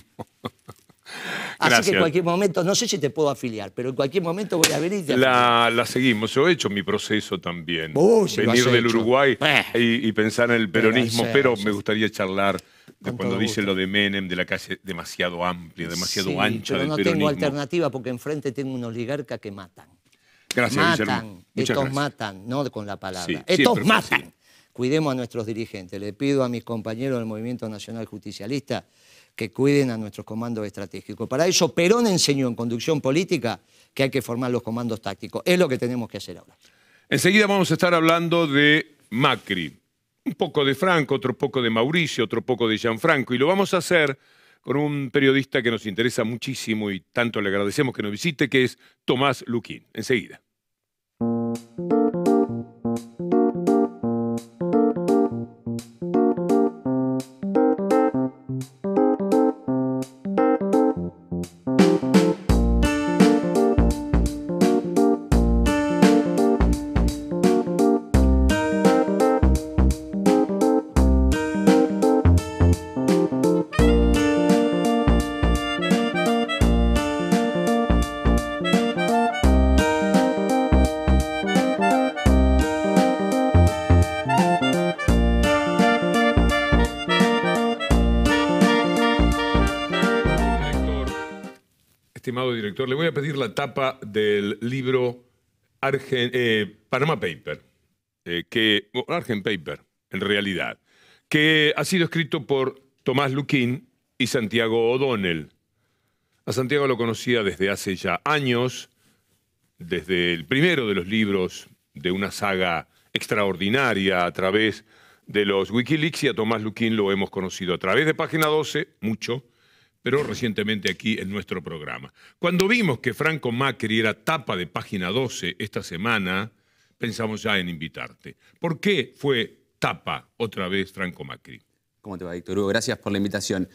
Así que en cualquier momento, no sé si te puedo afiliar, pero en cualquier momento voy a venir. la, seguimos. Yo he hecho mi proceso también. Venir del Uruguay eh. y, pensar en el peronismo, pero me gustaría charlar cuando dice lo de Menem, de la calle demasiado amplia, demasiado ancha pero no tengo alternativa porque enfrente tengo un oligarca que matan. Gracias, matan, estos matan, no con la palabra, estos matan. Cuidemos a nuestros dirigentes. Le pido a mis compañeros del Movimiento Nacional Justicialista que cuiden a nuestros comandos estratégicos. Para eso Perón enseñó en conducción política que hay que formar los comandos tácticos. Es lo que tenemos que hacer ahora. Enseguida vamos a estar hablando de Macri un poco de Franco, otro poco de Mauricio, otro poco de Gianfranco, y lo vamos a hacer con un periodista que nos interesa muchísimo y tanto le agradecemos que nos visite, que es Tomás Luquín. Enseguida. le voy a pedir la tapa del libro Argen, eh, Panama Paper, eh, que, Argent Paper, en realidad, que ha sido escrito por Tomás Luquín y Santiago O'Donnell. A Santiago lo conocía desde hace ya años, desde el primero de los libros de una saga extraordinaria a través de los Wikileaks y a Tomás Luquín lo hemos conocido a través de Página 12, mucho, pero recientemente aquí en nuestro programa. Cuando vimos que Franco Macri era tapa de página 12 esta semana, pensamos ya en invitarte. ¿Por qué fue tapa otra vez Franco Macri? ¿Cómo te va, Víctor Hugo? Gracias por la invitación.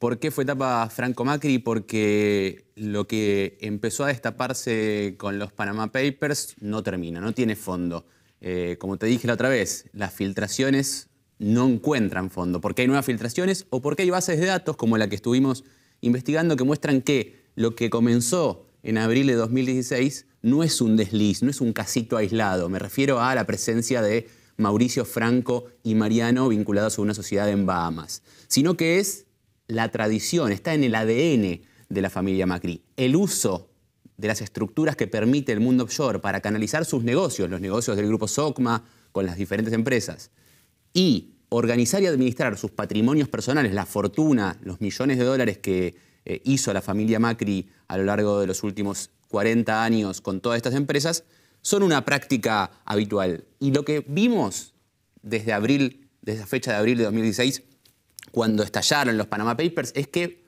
¿Por qué fue tapa Franco Macri? Porque lo que empezó a destaparse con los Panama Papers no termina, no tiene fondo. Eh, como te dije la otra vez, las filtraciones no encuentran fondo, porque hay nuevas filtraciones o porque hay bases de datos como la que estuvimos investigando que muestran que lo que comenzó en abril de 2016 no es un desliz, no es un casito aislado. Me refiero a la presencia de Mauricio Franco y Mariano vinculados a una sociedad en Bahamas, sino que es la tradición, está en el ADN de la familia Macri. El uso de las estructuras que permite el mundo offshore para canalizar sus negocios, los negocios del grupo SOCMA con las diferentes empresas, y organizar y administrar sus patrimonios personales, la fortuna, los millones de dólares que eh, hizo la familia Macri a lo largo de los últimos 40 años con todas estas empresas, son una práctica habitual. Y lo que vimos desde abril, desde la fecha de abril de 2016, cuando estallaron los Panama Papers, es que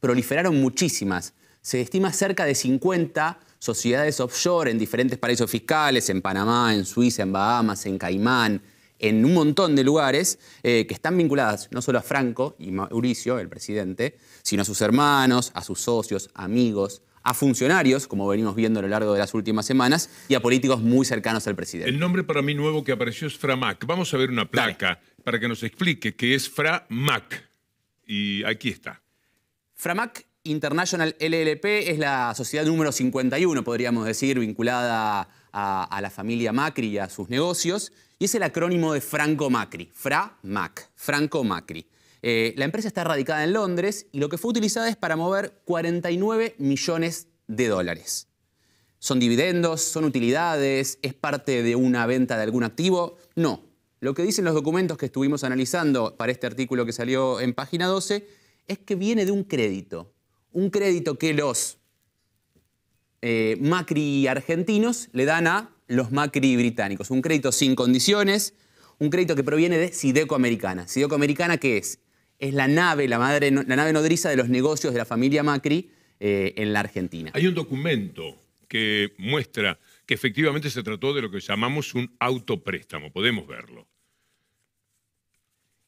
proliferaron muchísimas. Se estima cerca de 50 sociedades offshore en diferentes paraísos fiscales, en Panamá, en Suiza, en Bahamas, en Caimán, en un montón de lugares eh, que están vinculadas no solo a Franco y Mauricio, el presidente, sino a sus hermanos, a sus socios, amigos, a funcionarios, como venimos viendo a lo largo de las últimas semanas, y a políticos muy cercanos al presidente. El nombre para mí nuevo que apareció es Framac. Vamos a ver una placa para que nos explique qué es Framac. Y aquí está. Framac International LLP es la sociedad número 51, podríamos decir, vinculada a, la familia Macri y a sus negocios, y es el acrónimo de Franco Macri, FRA-MAC, Franco Macri. Eh, la empresa está radicada en Londres y lo que fue utilizada es para mover 49 millones de dólares. ¿Son dividendos? ¿Son utilidades? ¿Es parte de una venta de algún activo? No. Lo que dicen los documentos que estuvimos analizando para este artículo que salió en página 12 es que viene de un crédito. Un crédito que los eh, Macri argentinos le dan a los Macri británicos. Un crédito sin condiciones, un crédito que proviene de Sideco Americana. Sideco Americana, ¿qué es? Es la nave, la, madre, la nave nodriza de los negocios de la familia Macri eh, en la Argentina. Hay un documento que muestra que efectivamente se trató de lo que llamamos un autopréstamo. Podemos verlo.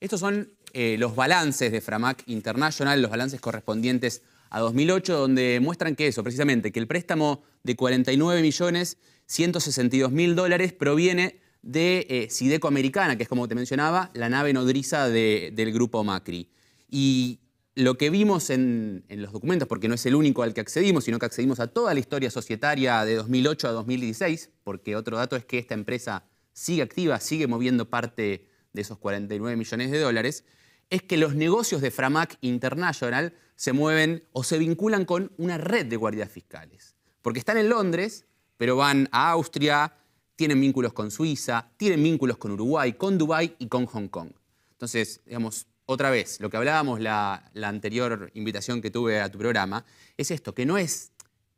Estos son eh, los balances de Framac International, los balances correspondientes a 2008, donde muestran que eso, precisamente, que el préstamo de 49 millones 162 mil dólares proviene de eh, Sideco Americana, que es como te mencionaba, la nave nodriza del grupo Macri. Y lo que vimos en, en, los documentos, porque no es el único al que accedimos, sino que accedimos a toda la historia societaria de 2008 a 2016, porque otro dato es que esta empresa sigue activa, sigue moviendo parte de esos 49 millones de dólares, es que los negocios de Framac International se mueven o se vinculan con una red de guardias fiscales. Porque están en Londres, pero van a Austria, tienen vínculos con Suiza, tienen vínculos con Uruguay, con Dubái y con Hong Kong. Entonces, digamos, otra vez, lo que hablábamos la, anterior invitación que tuve a tu programa, es esto, que no es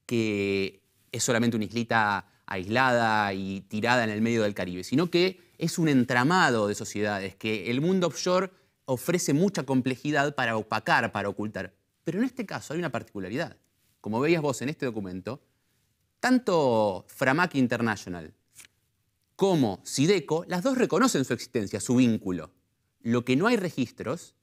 que es solamente una islita aislada y tirada en el medio del Caribe, sino que es un entramado de sociedades, que el mundo offshore ofrece mucha complejidad para opacar, para ocultar. Pero en este caso hay una particularidad. Como veías vos en este documento, tanto Framac International como Sideco, las dos reconocen su existencia, su vínculo. Lo que no hay registros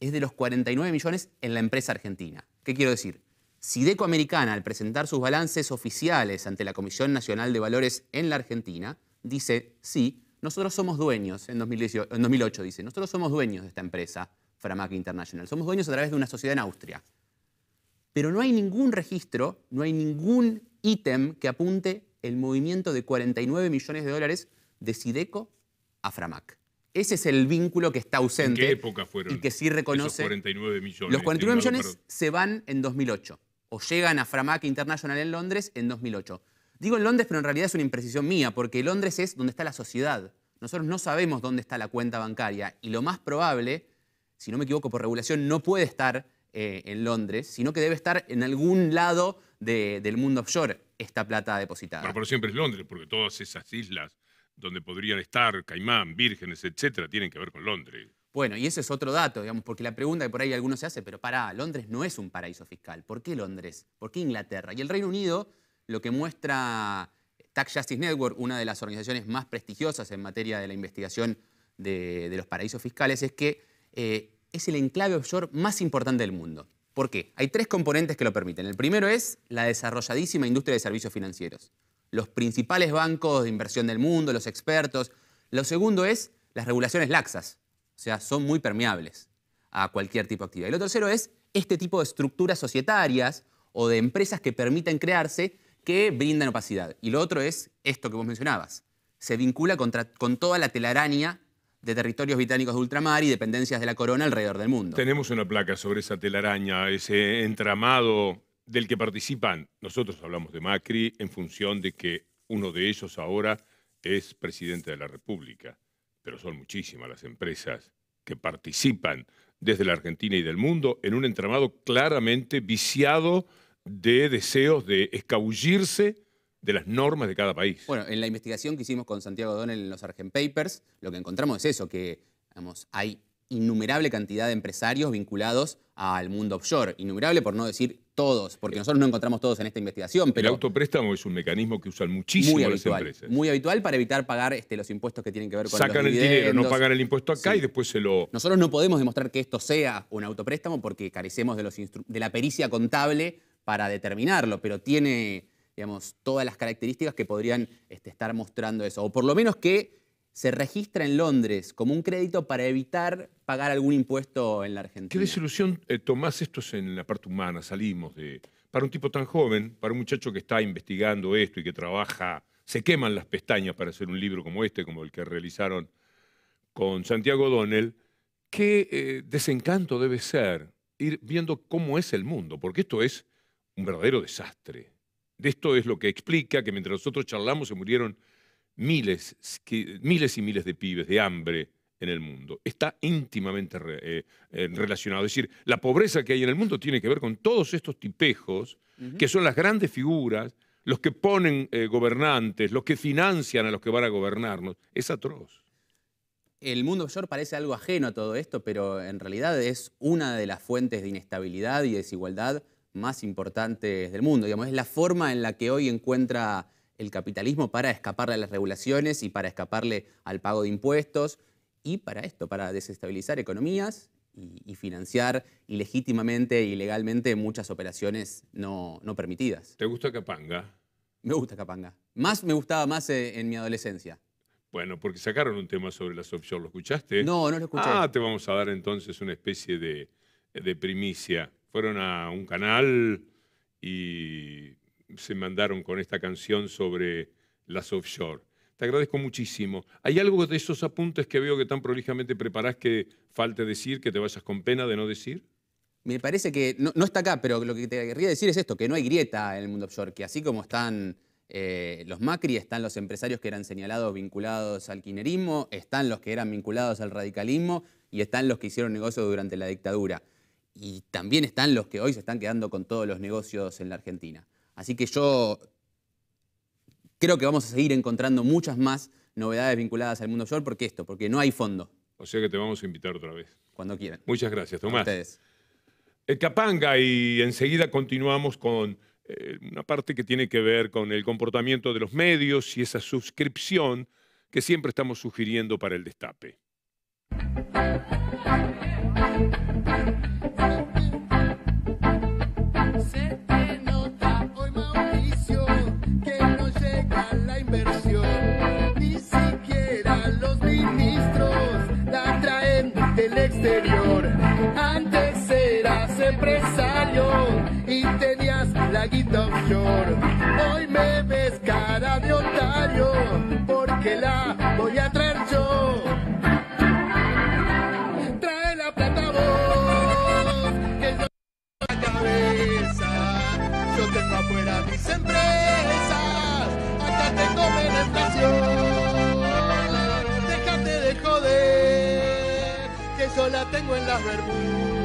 es de los 49 millones en la empresa argentina. ¿Qué quiero decir? Sideco Americana, al presentar sus balances oficiales ante la Comisión Nacional de Valores en la Argentina, dice, sí, nosotros somos dueños, en, 2008 dice, nosotros somos dueños de esta empresa, Framac International. Somos dueños a través de una sociedad en Austria. Pero no hay ningún registro, no hay ningún ítem que apunte el movimiento de 49 millones de dólares de Sideco a Framac. Ese es el vínculo que está ausente. Y que sí reconoce. 49 millones. Los 49 millones se van en 2008 o llegan a Framac International en Londres en 2008. Digo en Londres, pero en realidad es una imprecisión mía, porque Londres es donde está la sociedad. Nosotros no sabemos dónde está la cuenta bancaria y lo más probable, si no me equivoco por regulación, no puede estar eh, en Londres, sino que debe estar en algún lado del mundo offshore esta plata depositada. Pero por siempre es Londres, porque todas esas islas donde podrían estar Caimán, Vírgenes, etcétera, tienen que ver con Londres. Bueno, y ese es otro dato, digamos, porque la pregunta que por ahí algunos se hace, pero pará, Londres no es un paraíso fiscal. ¿Por qué Londres? ¿Por qué Inglaterra? Y el Reino Unido lo que muestra Tax Justice Network, una de las organizaciones más prestigiosas en materia de la investigación de, los paraísos fiscales, es que eh, es el enclave offshore más importante del mundo. ¿Por qué? Hay tres componentes que lo permiten. El primero es la desarrolladísima industria de servicios financieros. Los principales bancos de inversión del mundo, los expertos. Lo segundo es las regulaciones laxas. O sea, son muy permeables a cualquier tipo de actividad. Y lo tercero es este tipo de estructuras societarias o de empresas que permiten crearse que brindan opacidad. Y lo otro es esto que vos mencionabas. Se vincula con toda la telaraña de territorios británicos de ultramar y dependencias de la corona alrededor del mundo. Tenemos una placa sobre esa telaraña, ese entramado del que participan. Nosotros hablamos de Macri en función de que uno de ellos ahora es presidente de la República, pero son muchísimas las empresas que participan desde la Argentina y del mundo en un entramado claramente viciado de deseos de escabullirse de las normas de cada país. Bueno, en la investigación que hicimos con Santiago Donel en los Argent Papers, lo que encontramos es eso, que hay innumerable cantidad de empresarios vinculados al mundo offshore. Innumerable por no decir todos, porque eh, nosotros no encontramos todos en esta investigación. Pero el autopréstamo es un mecanismo que usan muchísimo las empresas. Muy habitual para evitar pagar este, los impuestos que tienen que ver con Sacan el dinero, no pagan el impuesto acá y después se lo... Nosotros no podemos demostrar que esto sea un autopréstamo porque carecemos de la pericia contable para determinarlo, pero tiene, digamos, todas las características que podrían este, estar mostrando eso. O por lo menos que se registra en Londres como un crédito para evitar pagar algún impuesto en la Argentina. ¿Qué desilusión eh, tomás esto es en la parte humana? Salimos de... Para un tipo tan joven, para un muchacho que está investigando esto y que trabaja, se queman las pestañas para hacer un libro como este, como el que realizaron con Santiago Donnell, qué eh, desencanto debe ser ir viendo cómo es el mundo, porque esto es un verdadero desastre. De esto es lo que explica que mientras nosotros charlamos se murieron miles, miles y miles de pibes de hambre en el mundo. Está íntimamente eh, eh, relacionado. Es decir, la pobreza que hay en el mundo tiene que ver con todos estos tipejos, que son las grandes figuras, los que ponen eh, gobernantes, los que financian a los que van a gobernarnos. Es atroz. El mundo mayor parece algo ajeno a todo esto, pero en realidad es una de las fuentes de inestabilidad y desigualdad más importantes del mundo. Digamos, es la forma en la que hoy encuentra el capitalismo para escaparle a las regulaciones y para escaparle al pago de impuestos y para esto, para desestabilizar economías y, financiar ilegítimamente y legalmente muchas operaciones no, permitidas. ¿Te gusta Capanga? Me gusta Capanga. Más me gustaba más en, mi adolescencia. Bueno, porque sacaron un tema sobre las offshore, ¿lo escuchaste? No, no lo escuché. Ah, te vamos a dar entonces una especie de, de primicia fueron a un canal y se mandaron con esta canción sobre las offshore. Te agradezco muchísimo. ¿Hay algo de esos apuntes que veo que tan prolijamente preparás que falte decir, que te vayas con pena de no decir? Me parece que no, está acá, pero lo que te querría decir es esto, que no hay grieta en el mundo offshore, que así como están eh, los Macri, están los empresarios que eran señalados vinculados al kinerismo, están los que eran vinculados al radicalismo y están los que hicieron negocio durante la dictadura y también están los que hoy se están quedando con todos los negocios en la Argentina. Así que yo creo que vamos a seguir encontrando muchas más novedades vinculadas al mundo offshore porque esto, porque no hay fondo. O sea que te vamos a invitar otra vez. Cuando quieran. Muchas gracias, Tomás. A ustedes. El eh, Capanga y enseguida continuamos con eh, una parte que tiene que ver con el comportamiento de los medios y esa suscripción que siempre estamos sugiriendo para el destape. empresario y tenías la guita offshore Hoy me ves cara de otario porque la voy a traer yo. Trae la plata vos, que yo tengo la cabeza. Yo tengo afuera mis empresas, acá tengo penetración Déjate de joder, que yo la tengo en las Bermudas.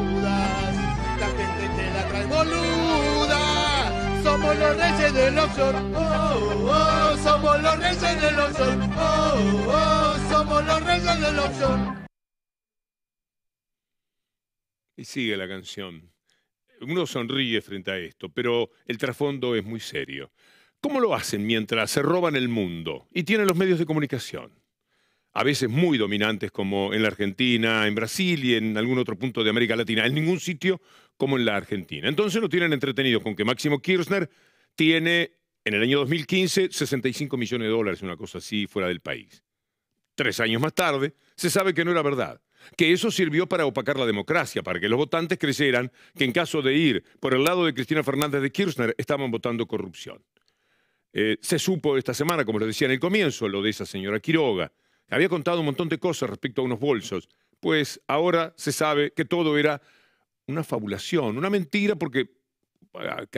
La gente te la trae boluda. Somos los reyes del oh, oh, somos los reyes del oh, oh, somos los reyes del Y sigue la canción. Uno sonríe frente a esto, pero el trasfondo es muy serio. ¿Cómo lo hacen mientras se roban el mundo y tienen los medios de comunicación? a veces muy dominantes como en la Argentina, en Brasil y en algún otro punto de América Latina, en ningún sitio como en la Argentina. Entonces lo tienen entretenido con que Máximo Kirchner tiene en el año 2015 65 millones de dólares, una cosa así, fuera del país. Tres años más tarde, se sabe que no era verdad, que eso sirvió para opacar la democracia, para que los votantes creyeran que en caso de ir por el lado de Cristina Fernández de Kirchner, estaban votando corrupción. Eh, se supo esta semana, como les decía en el comienzo, lo de esa señora Quiroga. que Había contado un montón de cosas respecto a unos bolsos. Pues ahora se sabe que todo era una fabulación, una mentira porque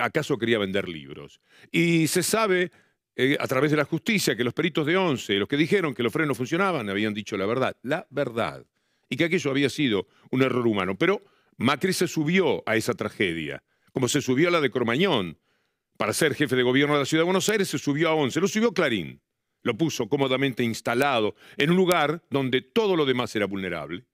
acaso quería vender libros. Y se sabe eh, a través de la justicia que los peritos de Once, los que dijeron que los frenos funcionaban, habían dicho la verdad, la verdad, y que aquello había sido un error humano. Pero Macri se subió a esa tragedia, como se subió a la de Cormañón Para ser jefe de gobierno de la Ciudad de Buenos Aires se subió a Once, lo subió Clarín, lo puso cómodamente instalado en un lugar donde todo lo demás era vulnerable.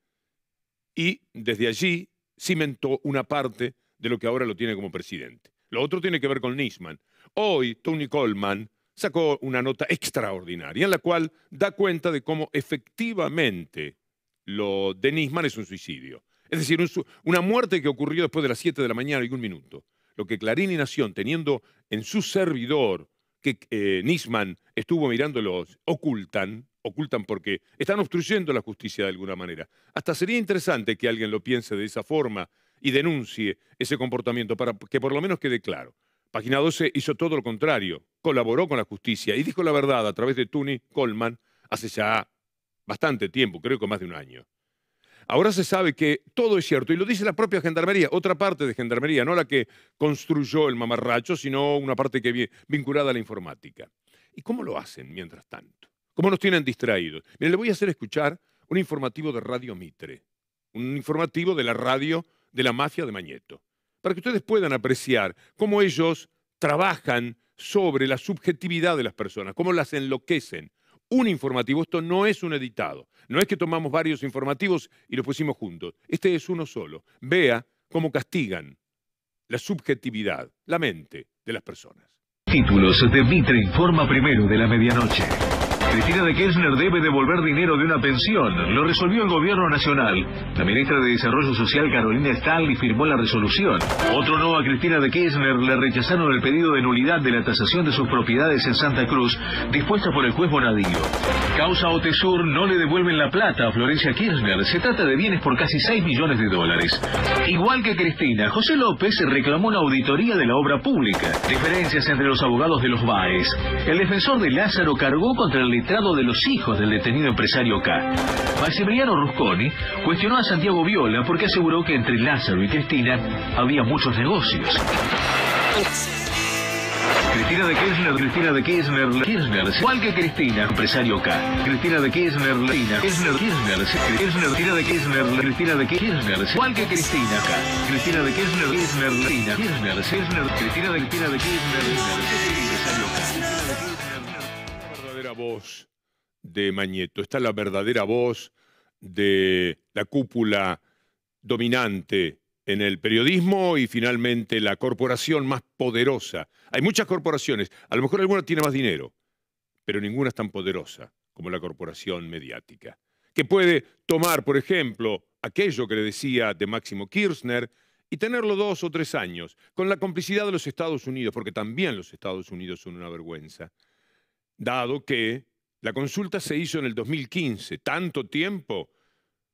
Y desde allí cimentó una parte de lo que ahora lo tiene como presidente. Lo otro tiene que ver con Nisman. Hoy Tony Coleman sacó una nota extraordinaria en la cual da cuenta de cómo efectivamente lo de Nisman es un suicidio. Es decir, una muerte que ocurrió después de las 7 de la mañana y un minuto. Lo que Clarín y Nación, teniendo en su servidor que eh, Nisman estuvo mirándolos, ocultan, ocultan porque están obstruyendo la justicia de alguna manera. Hasta sería interesante que alguien lo piense de esa forma y denuncie ese comportamiento para que por lo menos quede claro. Página 12 hizo todo lo contrario, colaboró con la justicia y dijo la verdad a través de Tuni Coleman hace ya bastante tiempo, creo que más de un año. Ahora se sabe que todo es cierto, y lo dice la propia Gendarmería, otra parte de Gendarmería, no la que construyó el mamarracho, sino una parte que vinculada a la informática. ¿Y cómo lo hacen mientras tanto? ¿Cómo nos tienen distraídos? Miren, le voy a hacer escuchar un informativo de Radio Mitre, un informativo de la radio de la mafia de Mañeto, para que ustedes puedan apreciar cómo ellos trabajan sobre la subjetividad de las personas, cómo las enloquecen. Un informativo, esto no es un editado, no es que tomamos varios informativos y los pusimos juntos, este es uno solo. Vea cómo castigan la subjetividad, la mente de las personas. Títulos de Mitre Informa Primero de la Medianoche. Cristina de Kirchner debe devolver dinero de una pensión. Lo resolvió el gobierno nacional. La ministra de Desarrollo Social, Carolina Stalli, firmó la resolución. Otro no a Cristina de Kirchner le rechazaron el pedido de nulidad de la tasación de sus propiedades en Santa Cruz, dispuesta por el juez Bonadillo. Causa Otesur no le devuelven la plata a Florencia Kirchner. Se trata de bienes por casi 6 millones de dólares. Igual que Cristina, José López reclamó una auditoría de la obra pública. Diferencias entre los abogados de los BAES. El defensor de Lázaro cargó contra el letrado de los hijos del detenido empresario K. Maximiliano Rusconi cuestionó a Santiago Viola porque aseguró que entre Lázaro y Cristina había muchos negocios. Cristina de Kirchner, Cristina de Kirchner, Kirchner, igual que Cristina, empresario K. Cristina de Kirchner, Kirchner, Kirchner, Kirchner, Cristina de Kirchner, Cristina de Kirchner, igual que Cristina K. Cristina de Kirchner, Kirchner, Kirchner, Kirchner, Cristina de Kirchner, Kirchner voz de Mañeto, está la verdadera voz de la cúpula dominante en el periodismo y finalmente la corporación más poderosa. Hay muchas corporaciones, a lo mejor alguna tiene más dinero, pero ninguna es tan poderosa como la corporación mediática, que puede tomar, por ejemplo, aquello que le decía de Máximo Kirchner y tenerlo dos o tres años, con la complicidad de los Estados Unidos, porque también los Estados Unidos son una vergüenza dado que la consulta se hizo en el 2015, tanto tiempo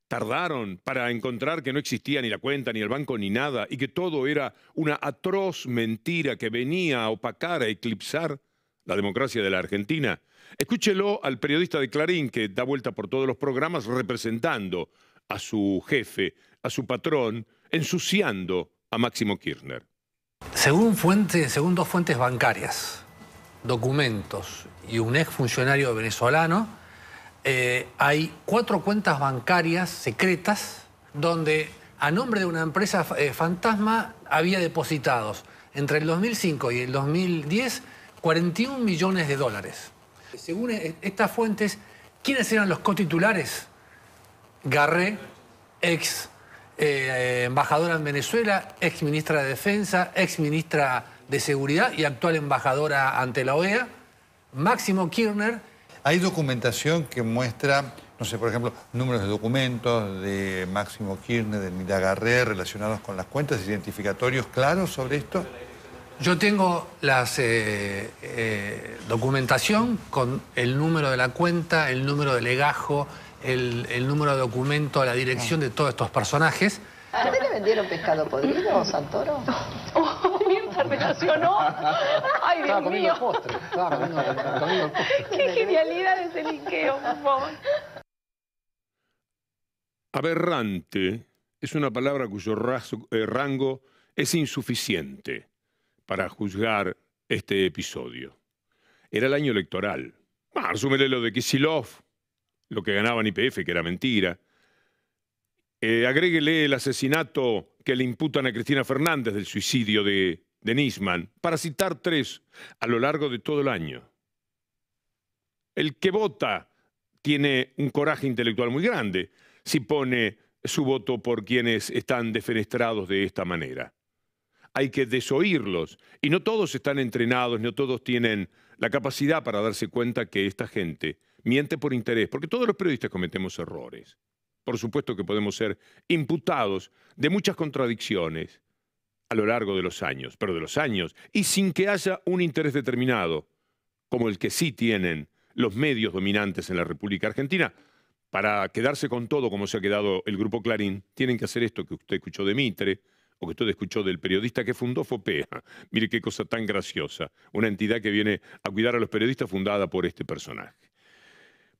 tardaron para encontrar que no existía ni la cuenta, ni el banco, ni nada, y que todo era una atroz mentira que venía a opacar, a eclipsar la democracia de la Argentina. Escúchelo al periodista de Clarín que da vuelta por todos los programas representando a su jefe, a su patrón, ensuciando a Máximo Kirchner. Según, dos fuentes bancarias, documentos y un funcionario venezolano, eh, hay cuatro cuentas bancarias secretas donde a nombre de una empresa eh, fantasma había depositados entre el 2005 y el 2010 41 millones de dólares. Según e-, estas fuentes, ¿quiénes eran los cotitulares? Garré, ex eh, embajadora en Venezuela, ex ministra de Defensa, ex ministra de Seguridad y actual embajadora ante la OEA. Máximo Kirchner. Hay documentación que muestra, no sé, por ejemplo, números de documentos de Máximo Kirchner, de Milagarré, relacionados con las cuentas, identificatorios claros sobre esto. Yo tengo la eh, eh, documentación con el número de la cuenta, el número de legajo, el, número de documento, la dirección de todos estos personajes. ¿A qué le vendieron pescado podrido, Santoro? Ay, Dios el Qué por favor. Aberrante es una palabra cuyo eh, rango es insuficiente para juzgar este episodio. Era el año electoral. Ah, lo de Kisilov, lo que ganaban IPF, que era mentira. Eh, agréguele el asesinato que le imputan a Cristina Fernández del suicidio de de Nisman, para citar tres a lo largo de todo el año. El que vota tiene un coraje intelectual muy grande si pone su voto por quienes están defenestrados de esta manera. Hay que desoírlos. Y no todos están entrenados, no todos tienen la capacidad para darse cuenta que esta gente miente por interés, porque todos los periodistas cometemos errores. Por supuesto que podemos ser imputados de muchas contradicciones, a lo largo de los años, pero de los años, y sin que haya un interés determinado, como el que sí tienen los medios dominantes en la República Argentina, para quedarse con todo como se ha quedado el grupo Clarín, tienen que hacer esto que usted escuchó de Mitre o que usted escuchó del periodista que fundó FOPEA. Mire qué cosa tan graciosa, una entidad que viene a cuidar a los periodistas fundada por este personaje.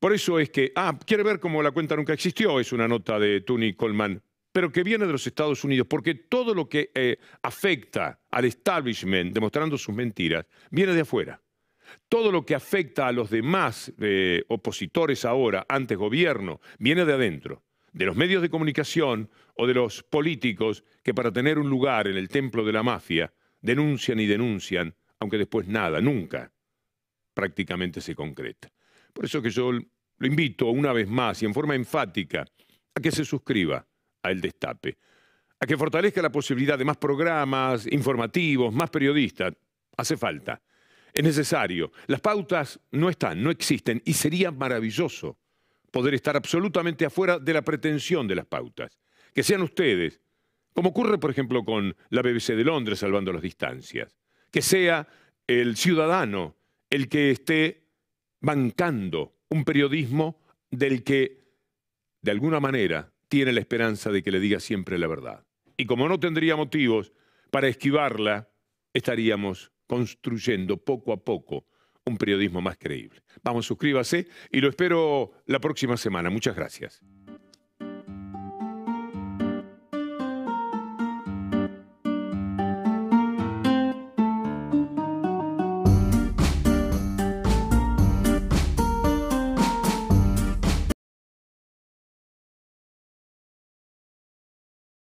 Por eso es que, ah, quiere ver cómo la cuenta nunca existió, es una nota de Tony Coleman pero que viene de los Estados Unidos, porque todo lo que eh, afecta al establishment, demostrando sus mentiras, viene de afuera. Todo lo que afecta a los demás eh, opositores ahora, antes gobierno, viene de adentro, de los medios de comunicación o de los políticos que para tener un lugar en el templo de la mafia denuncian y denuncian, aunque después nada, nunca, prácticamente se concreta. Por eso que yo lo invito una vez más y en forma enfática a que se suscriba el destape. A que fortalezca la posibilidad de más programas informativos, más periodistas. Hace falta. Es necesario. Las pautas no están, no existen y sería maravilloso poder estar absolutamente afuera de la pretensión de las pautas. Que sean ustedes, como ocurre por ejemplo con la BBC de Londres salvando las distancias, que sea el ciudadano el que esté bancando un periodismo del que de alguna manera tiene la esperanza de que le diga siempre la verdad. Y como no tendría motivos para esquivarla, estaríamos construyendo poco a poco un periodismo más creíble. Vamos, suscríbase y lo espero la próxima semana. Muchas gracias.